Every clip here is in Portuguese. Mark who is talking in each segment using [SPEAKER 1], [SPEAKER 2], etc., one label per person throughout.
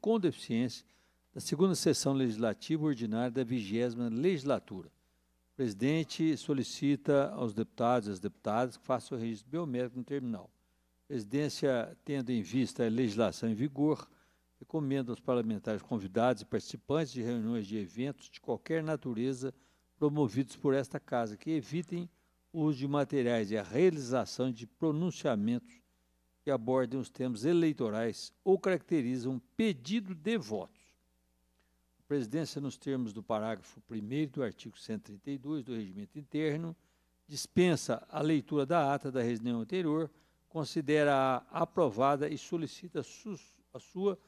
[SPEAKER 1] com deficiência da segunda sessão legislativa ordinária da vigésima legislatura. O presidente solicita aos deputados e às deputadas que façam o registro biométrico no terminal. A presidência, tendo em vista a legislação em vigor, recomenda aos parlamentares convidados e participantes de reuniões de eventos de qualquer natureza promovidos por esta casa que evitem o uso de materiais e a realização de pronunciamentos que abordem os temas eleitorais ou caracterizam um pedido de votos. A presidência, nos termos do parágrafo 1 do artigo 132 do Regimento Interno, dispensa a leitura da ata da reunião anterior, considera-a aprovada e solicita a sua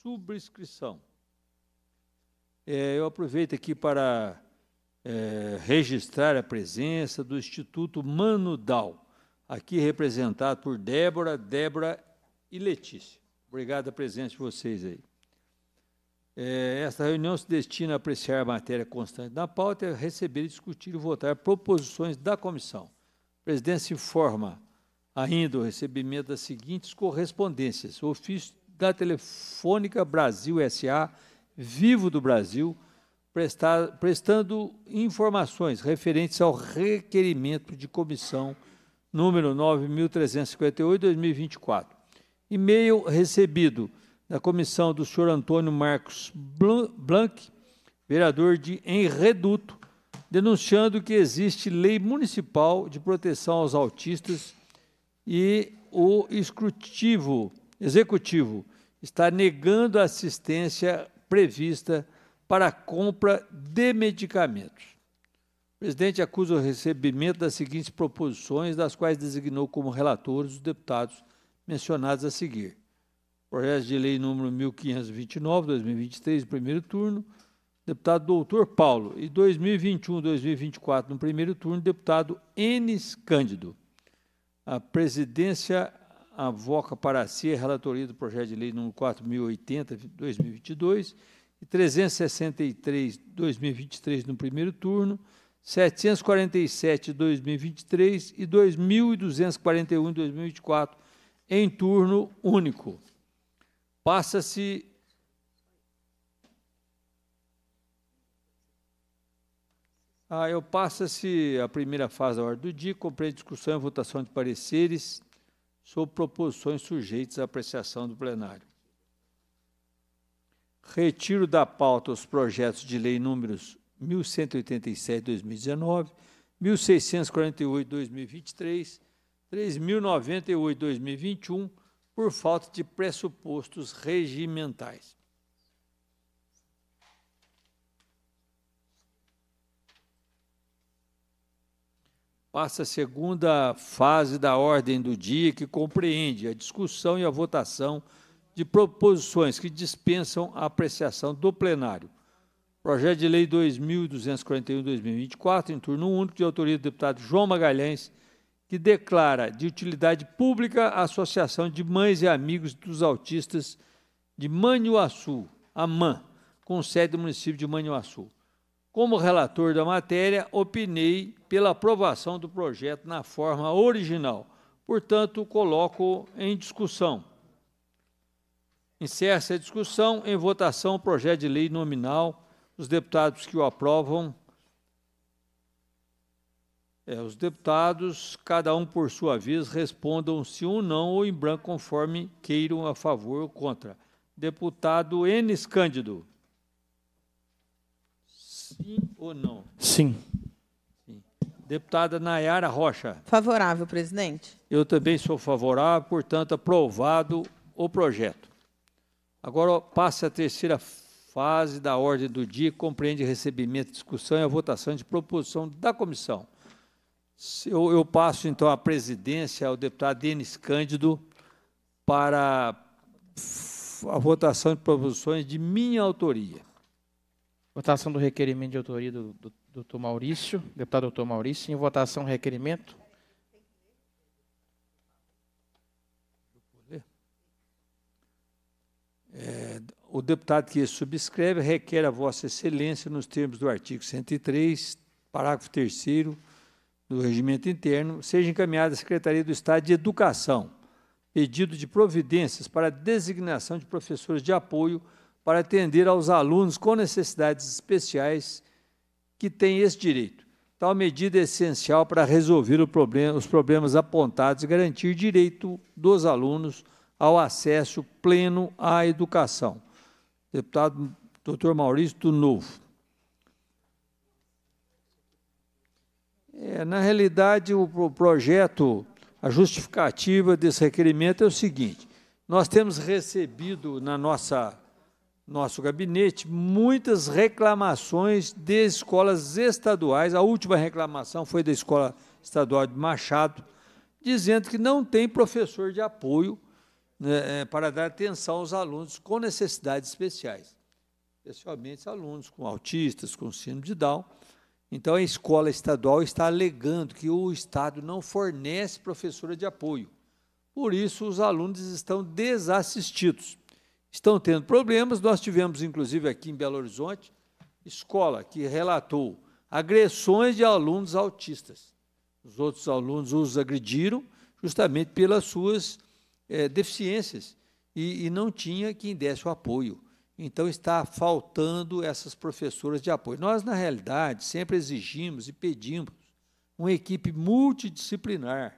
[SPEAKER 1] subscrição. É, eu aproveito aqui para é, registrar a presença do Instituto Manudal aqui representado por Débora, Débora e Letícia. Obrigado a presença de vocês aí. É, esta reunião se destina a apreciar a matéria constante da pauta, receber, discutir e votar proposições da comissão. A presidência informa ainda o recebimento das seguintes correspondências: ofício da Telefônica Brasil SA, Vivo do Brasil, prestando informações referentes ao requerimento de comissão número 9.358-2024. E-mail recebido da comissão do senhor Antônio Marcos Blanc, vereador de Enreduto, denunciando que existe lei municipal de proteção aos autistas e o escrutivo, executivo está negando a assistência prevista para a compra de medicamentos presidente acusa o recebimento das seguintes proposições, das quais designou como relatores os deputados mencionados a seguir. Projeto de Lei número 1529, 2023, primeiro turno, deputado Doutor Paulo, e 2021, 2024, no primeiro turno, deputado Enes Cândido. A presidência avoca para si a relatoria do projeto de lei número 4080, 2022, e 363, 2023, no primeiro turno, 747 em 2023 e 2.241 em 2024, em turno único. Passa-se Ah, eu passa-se a primeira fase da ordem do dia, compreende discussão e votação de pareceres sobre proposições sujeitas à apreciação do plenário. Retiro da pauta os projetos de lei números 1187 2019, 1648 2023, 3098 2021, por falta de pressupostos regimentais. Passa a segunda fase da ordem do dia, que compreende a discussão e a votação de proposições que dispensam a apreciação do plenário Projeto de Lei 2241-2024, em turno único, de autoria do deputado João Magalhães, que declara de utilidade pública a Associação de Mães e Amigos dos Autistas de Manhuaçu, Man, com sede no município de Manhuaçu. Como relator da matéria, opinei pela aprovação do projeto na forma original. Portanto, coloco em discussão. Encerra-se a discussão em votação o projeto de lei nominal os deputados que o aprovam, é, os deputados, cada um por sua vez, respondam se um não ou em branco, conforme queiram a favor ou contra. Deputado Enes Cândido. Sim ou não? Sim. Sim. Deputada Nayara Rocha. Favorável, presidente. Eu também sou favorável, portanto, aprovado o projeto. Agora passa a terceira fase da ordem do dia compreende recebimento, discussão e a votação de proposição da comissão. Eu, eu passo, então, a presidência ao deputado Denis Cândido para a votação de proposições de minha autoria. Votação do requerimento de autoria do, do, doutor Maurício, deputado doutor Maurício. Em votação, requerimento. É, o deputado que subscreve requer a Vossa Excelência, nos termos do artigo 103, parágrafo 3 do Regimento Interno, seja encaminhado à Secretaria do Estado de Educação pedido de providências para a designação de professores de apoio para atender aos alunos com necessidades especiais que têm esse direito. Tal medida é essencial para resolver problema, os problemas apontados e garantir direito dos alunos ao acesso pleno à educação deputado doutor Maurício do Novo. É, na realidade, o, projeto, a justificativa desse requerimento é o seguinte: nós temos recebido na nossa nosso gabinete muitas reclamações de escolas estaduais. A última reclamação foi da Escola Estadual de Machado, dizendo que não tem professor de apoio né, é, para dar atenção aos alunos com necessidades especiais, especialmente alunos com autistas, com síndrome de Down. Então, a escola estadual está alegando que o Estado não fornece professora de apoio. Por isso, os alunos estão desassistidos. Estão tendo problemas. Nós tivemos, inclusive, aqui em Belo Horizonte, escola que relatou agressões de alunos autistas. Os outros alunos os agrediram justamente pelas suas é, deficiências e, e não tinha quem desse o apoio. Então está faltando essas professoras de apoio. Nós, na realidade, sempre exigimos e pedimos uma equipe multidisciplinar.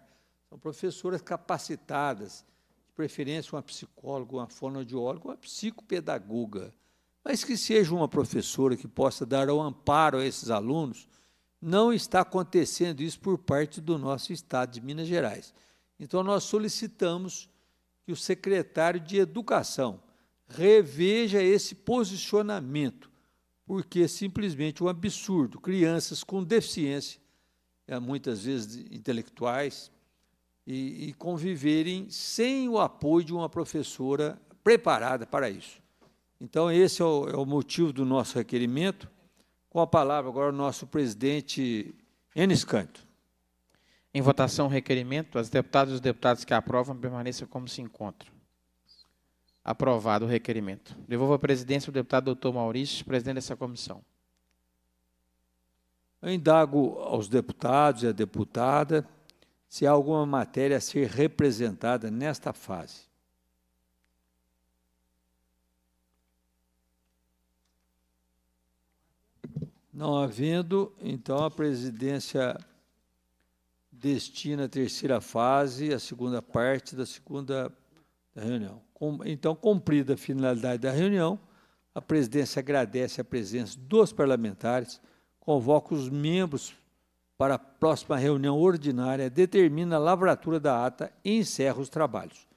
[SPEAKER 1] São professoras capacitadas, de preferência uma psicóloga, uma fonoaudióloga, uma psicopedagoga, mas que seja uma professora que possa dar o amparo a esses alunos. Não está acontecendo isso por parte do nosso Estado de Minas Gerais. Então, nós solicitamos que o secretário de Educação reveja esse posicionamento, porque é simplesmente um absurdo. Crianças com deficiência, é, muitas vezes intelectuais, e, e conviverem sem o apoio de uma professora preparada para isso. Então, esse é o, é o motivo do nosso requerimento. Com a palavra agora o nosso presidente Enes Canto. Em votação, o requerimento. As deputadas e os deputados que aprovam permaneçam como se encontram. Aprovado o requerimento. Devolvo a presidência ao deputado doutor Maurício, presidente dessa comissão. Eu indago aos deputados e à deputada se há alguma matéria a ser representada nesta fase. Não havendo, então a presidência destina a terceira fase, a segunda parte da segunda da reunião. Então, cumprida a finalidade da reunião, a presidência agradece a presença dos parlamentares, convoca os membros para a próxima reunião ordinária, determina a lavratura da ata e encerra os trabalhos.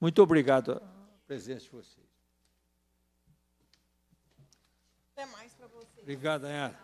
[SPEAKER 1] Muito obrigado à presença de vocês. Até mais para vocês. Obrigado, Ayara.